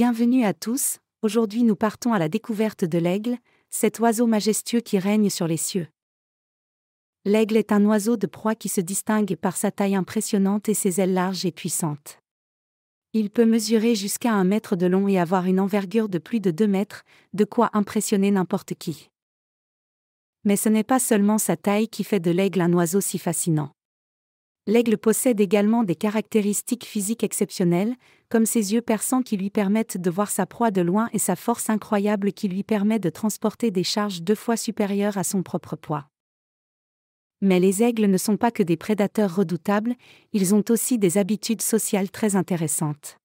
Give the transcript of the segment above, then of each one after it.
Bienvenue à tous, aujourd'hui nous partons à la découverte de l'aigle, cet oiseau majestueux qui règne sur les cieux. L'aigle est un oiseau de proie qui se distingue par sa taille impressionnante et ses ailes larges et puissantes. Il peut mesurer jusqu'à un mètre de long et avoir une envergure de plus de deux mètres, de quoi impressionner n'importe qui. Mais ce n'est pas seulement sa taille qui fait de l'aigle un oiseau si fascinant. L'aigle possède également des caractéristiques physiques exceptionnelles, comme ses yeux perçants qui lui permettent de voir sa proie de loin et sa force incroyable qui lui permet de transporter des charges deux fois supérieures à son propre poids. Mais les aigles ne sont pas que des prédateurs redoutables, ils ont aussi des habitudes sociales très intéressantes.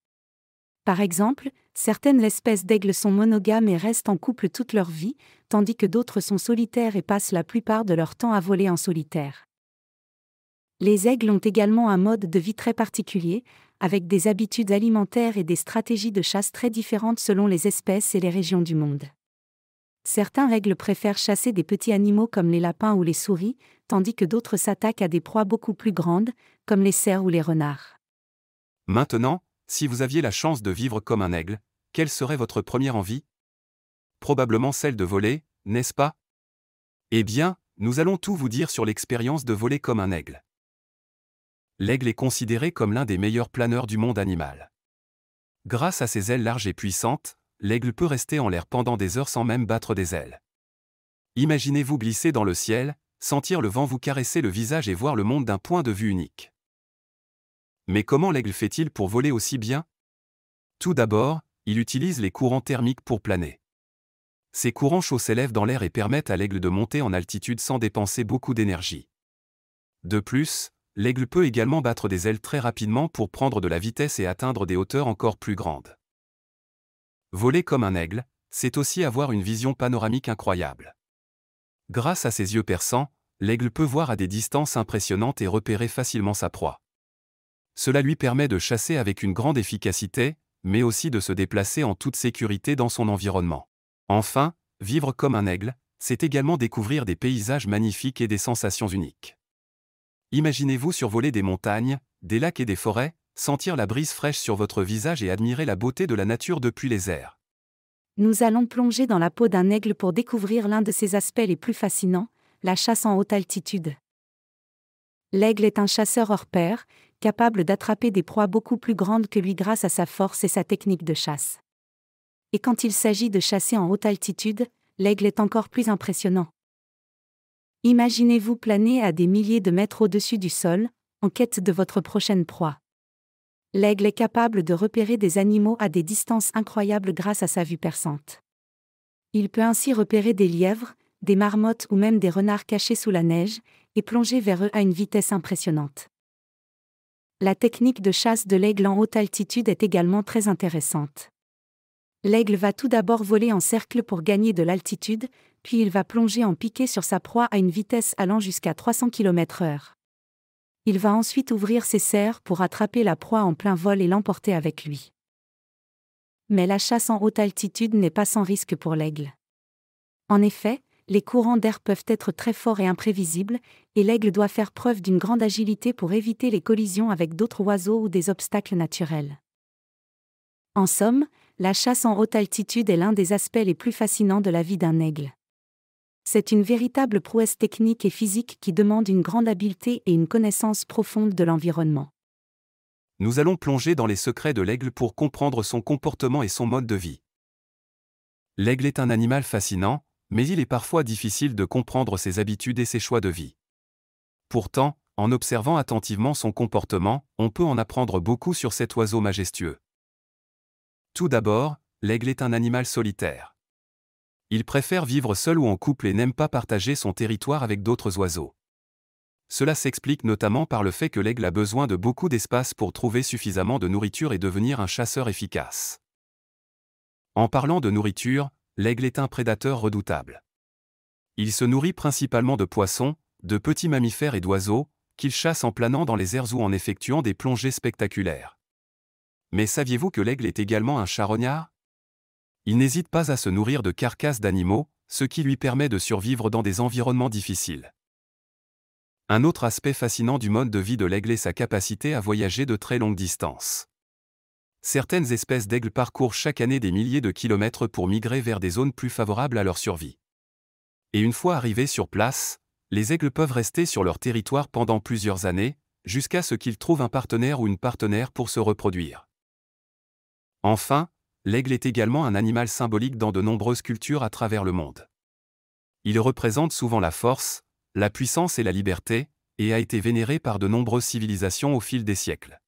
Par exemple, certaines espèces d'aigles sont monogames et restent en couple toute leur vie, tandis que d'autres sont solitaires et passent la plupart de leur temps à voler en solitaire. Les aigles ont également un mode de vie très particulier, avec des habitudes alimentaires et des stratégies de chasse très différentes selon les espèces et les régions du monde. Certains aigles préfèrent chasser des petits animaux comme les lapins ou les souris, tandis que d'autres s'attaquent à des proies beaucoup plus grandes, comme les cerfs ou les renards. Maintenant, si vous aviez la chance de vivre comme un aigle, quelle serait votre première envie Probablement celle de voler, n'est-ce pas Eh bien, nous allons tout vous dire sur l'expérience de voler comme un aigle l'aigle est considéré comme l'un des meilleurs planeurs du monde animal. Grâce à ses ailes larges et puissantes, l'aigle peut rester en l'air pendant des heures sans même battre des ailes. Imaginez-vous glisser dans le ciel, sentir le vent vous caresser le visage et voir le monde d'un point de vue unique. Mais comment l'aigle fait-il pour voler aussi bien Tout d'abord, il utilise les courants thermiques pour planer. Ces courants chauds s'élèvent dans l'air et permettent à l'aigle de monter en altitude sans dépenser beaucoup d'énergie. De plus, l'aigle peut également battre des ailes très rapidement pour prendre de la vitesse et atteindre des hauteurs encore plus grandes. Voler comme un aigle, c'est aussi avoir une vision panoramique incroyable. Grâce à ses yeux perçants, l'aigle peut voir à des distances impressionnantes et repérer facilement sa proie. Cela lui permet de chasser avec une grande efficacité, mais aussi de se déplacer en toute sécurité dans son environnement. Enfin, vivre comme un aigle, c'est également découvrir des paysages magnifiques et des sensations uniques. Imaginez-vous survoler des montagnes, des lacs et des forêts, sentir la brise fraîche sur votre visage et admirer la beauté de la nature depuis les airs. Nous allons plonger dans la peau d'un aigle pour découvrir l'un de ses aspects les plus fascinants, la chasse en haute altitude. L'aigle est un chasseur hors pair, capable d'attraper des proies beaucoup plus grandes que lui grâce à sa force et sa technique de chasse. Et quand il s'agit de chasser en haute altitude, l'aigle est encore plus impressionnant. Imaginez-vous planer à des milliers de mètres au-dessus du sol, en quête de votre prochaine proie. L'aigle est capable de repérer des animaux à des distances incroyables grâce à sa vue perçante. Il peut ainsi repérer des lièvres, des marmottes ou même des renards cachés sous la neige, et plonger vers eux à une vitesse impressionnante. La technique de chasse de l'aigle en haute altitude est également très intéressante. L'aigle va tout d'abord voler en cercle pour gagner de l'altitude, puis il va plonger en piqué sur sa proie à une vitesse allant jusqu'à 300 km/h. Il va ensuite ouvrir ses serres pour attraper la proie en plein vol et l'emporter avec lui. Mais la chasse en haute altitude n'est pas sans risque pour l'aigle. En effet, les courants d'air peuvent être très forts et imprévisibles, et l'aigle doit faire preuve d'une grande agilité pour éviter les collisions avec d'autres oiseaux ou des obstacles naturels. En somme, la chasse en haute altitude est l'un des aspects les plus fascinants de la vie d'un aigle. C'est une véritable prouesse technique et physique qui demande une grande habileté et une connaissance profonde de l'environnement. Nous allons plonger dans les secrets de l'aigle pour comprendre son comportement et son mode de vie. L'aigle est un animal fascinant, mais il est parfois difficile de comprendre ses habitudes et ses choix de vie. Pourtant, en observant attentivement son comportement, on peut en apprendre beaucoup sur cet oiseau majestueux. Tout d'abord, l'aigle est un animal solitaire. Il préfère vivre seul ou en couple et n'aime pas partager son territoire avec d'autres oiseaux. Cela s'explique notamment par le fait que l'aigle a besoin de beaucoup d'espace pour trouver suffisamment de nourriture et devenir un chasseur efficace. En parlant de nourriture, l'aigle est un prédateur redoutable. Il se nourrit principalement de poissons, de petits mammifères et d'oiseaux, qu'il chasse en planant dans les airs ou en effectuant des plongées spectaculaires. Mais saviez-vous que l'aigle est également un charognard il n'hésite pas à se nourrir de carcasses d'animaux, ce qui lui permet de survivre dans des environnements difficiles. Un autre aspect fascinant du mode de vie de l'aigle est sa capacité à voyager de très longues distances. Certaines espèces d'aigles parcourent chaque année des milliers de kilomètres pour migrer vers des zones plus favorables à leur survie. Et une fois arrivés sur place, les aigles peuvent rester sur leur territoire pendant plusieurs années, jusqu'à ce qu'ils trouvent un partenaire ou une partenaire pour se reproduire. Enfin, l'aigle est également un animal symbolique dans de nombreuses cultures à travers le monde. Il représente souvent la force, la puissance et la liberté, et a été vénéré par de nombreuses civilisations au fil des siècles.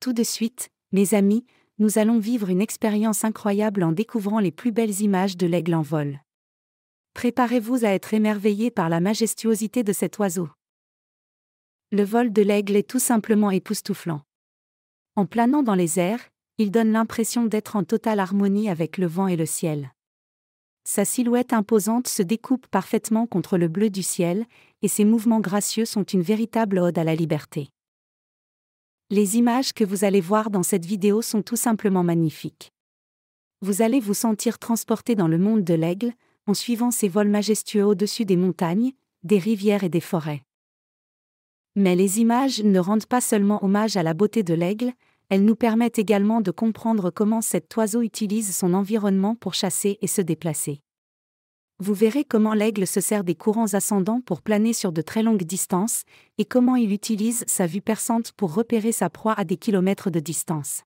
Tout de suite, mes amis, nous allons vivre une expérience incroyable en découvrant les plus belles images de l'aigle en vol. Préparez-vous à être émerveillés par la majestuosité de cet oiseau. Le vol de l'aigle est tout simplement époustouflant. En planant dans les airs, il donne l'impression d'être en totale harmonie avec le vent et le ciel. Sa silhouette imposante se découpe parfaitement contre le bleu du ciel, et ses mouvements gracieux sont une véritable ode à la liberté. Les images que vous allez voir dans cette vidéo sont tout simplement magnifiques. Vous allez vous sentir transporté dans le monde de l'aigle, en suivant ses vols majestueux au-dessus des montagnes, des rivières et des forêts. Mais les images ne rendent pas seulement hommage à la beauté de l'aigle, elles nous permettent également de comprendre comment cet oiseau utilise son environnement pour chasser et se déplacer. Vous verrez comment l'aigle se sert des courants ascendants pour planer sur de très longues distances, et comment il utilise sa vue perçante pour repérer sa proie à des kilomètres de distance.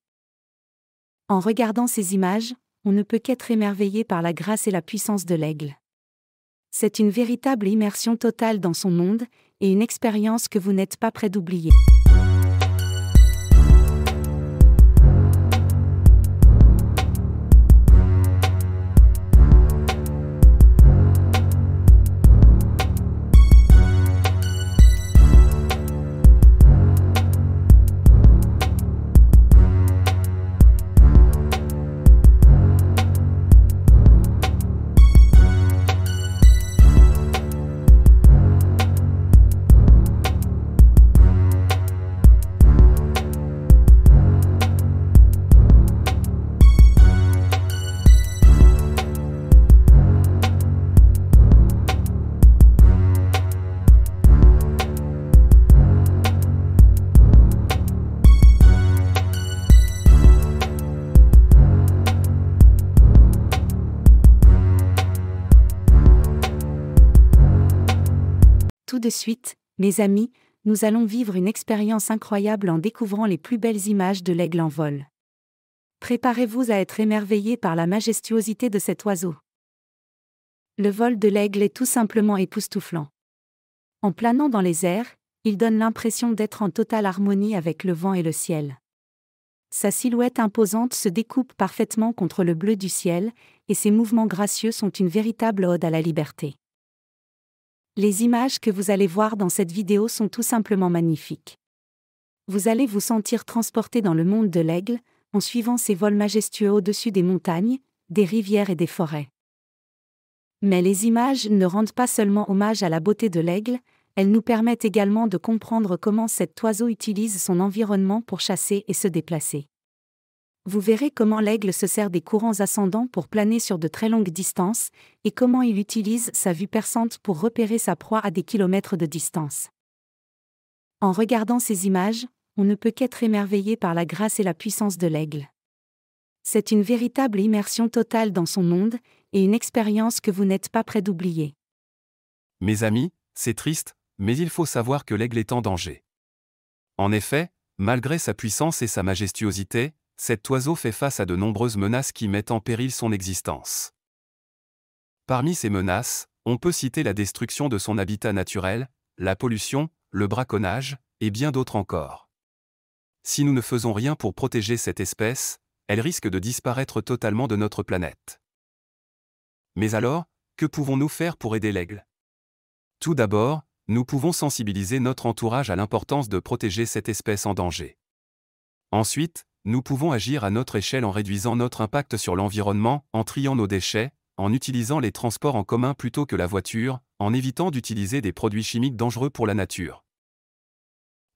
En regardant ces images, on ne peut qu'être émerveillé par la grâce et la puissance de l'aigle. C'est une véritable immersion totale dans son monde, et une expérience que vous n'êtes pas près d'oublier. suite, mes amis, nous allons vivre une expérience incroyable en découvrant les plus belles images de l'aigle en vol. Préparez-vous à être émerveillés par la majestuosité de cet oiseau. Le vol de l'aigle est tout simplement époustouflant. En planant dans les airs, il donne l'impression d'être en totale harmonie avec le vent et le ciel. Sa silhouette imposante se découpe parfaitement contre le bleu du ciel, et ses mouvements gracieux sont une véritable ode à la liberté. Les images que vous allez voir dans cette vidéo sont tout simplement magnifiques. Vous allez vous sentir transporté dans le monde de l'aigle, en suivant ses vols majestueux au-dessus des montagnes, des rivières et des forêts. Mais les images ne rendent pas seulement hommage à la beauté de l'aigle, elles nous permettent également de comprendre comment cet oiseau utilise son environnement pour chasser et se déplacer. Vous verrez comment l'aigle se sert des courants ascendants pour planer sur de très longues distances, et comment il utilise sa vue perçante pour repérer sa proie à des kilomètres de distance. En regardant ces images, on ne peut qu'être émerveillé par la grâce et la puissance de l'aigle. C'est une véritable immersion totale dans son monde, et une expérience que vous n'êtes pas près d'oublier. Mes amis, c'est triste, mais il faut savoir que l'aigle est en danger. En effet, malgré sa puissance et sa majestuosité, cet oiseau fait face à de nombreuses menaces qui mettent en péril son existence. Parmi ces menaces, on peut citer la destruction de son habitat naturel, la pollution, le braconnage, et bien d'autres encore. Si nous ne faisons rien pour protéger cette espèce, elle risque de disparaître totalement de notre planète. Mais alors, que pouvons-nous faire pour aider l'aigle Tout d'abord, nous pouvons sensibiliser notre entourage à l'importance de protéger cette espèce en danger. Ensuite, nous pouvons agir à notre échelle en réduisant notre impact sur l'environnement, en triant nos déchets, en utilisant les transports en commun plutôt que la voiture, en évitant d'utiliser des produits chimiques dangereux pour la nature.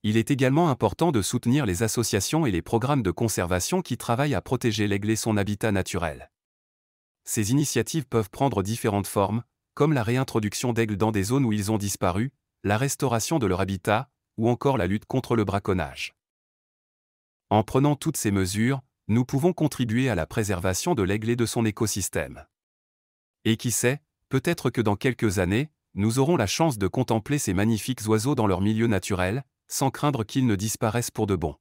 Il est également important de soutenir les associations et les programmes de conservation qui travaillent à protéger l'aigle et son habitat naturel. Ces initiatives peuvent prendre différentes formes, comme la réintroduction d'aigles dans des zones où ils ont disparu, la restauration de leur habitat, ou encore la lutte contre le braconnage. En prenant toutes ces mesures, nous pouvons contribuer à la préservation de l'aigle et de son écosystème. Et qui sait, peut-être que dans quelques années, nous aurons la chance de contempler ces magnifiques oiseaux dans leur milieu naturel, sans craindre qu'ils ne disparaissent pour de bon.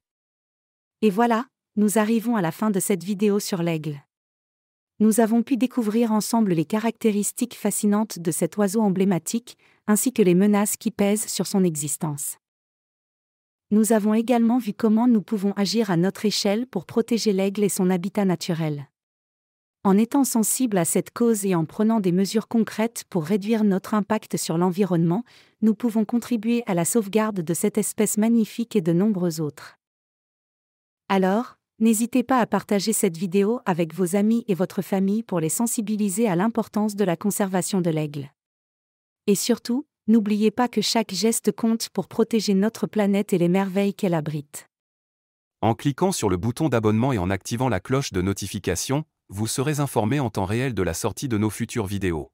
Et voilà, nous arrivons à la fin de cette vidéo sur l'aigle. Nous avons pu découvrir ensemble les caractéristiques fascinantes de cet oiseau emblématique, ainsi que les menaces qui pèsent sur son existence nous avons également vu comment nous pouvons agir à notre échelle pour protéger l'aigle et son habitat naturel. En étant sensibles à cette cause et en prenant des mesures concrètes pour réduire notre impact sur l'environnement, nous pouvons contribuer à la sauvegarde de cette espèce magnifique et de nombreux autres. Alors, n'hésitez pas à partager cette vidéo avec vos amis et votre famille pour les sensibiliser à l'importance de la conservation de l'aigle. Et surtout, n'oubliez pas que chaque geste compte pour protéger notre planète et les merveilles qu'elle abrite. En cliquant sur le bouton d'abonnement et en activant la cloche de notification, vous serez informé en temps réel de la sortie de nos futures vidéos.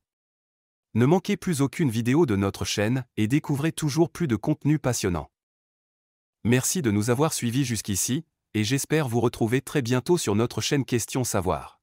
Ne manquez plus aucune vidéo de notre chaîne et découvrez toujours plus de contenu passionnant. Merci de nous avoir suivis jusqu'ici, et j'espère vous retrouver très bientôt sur notre chaîne Question Savoir.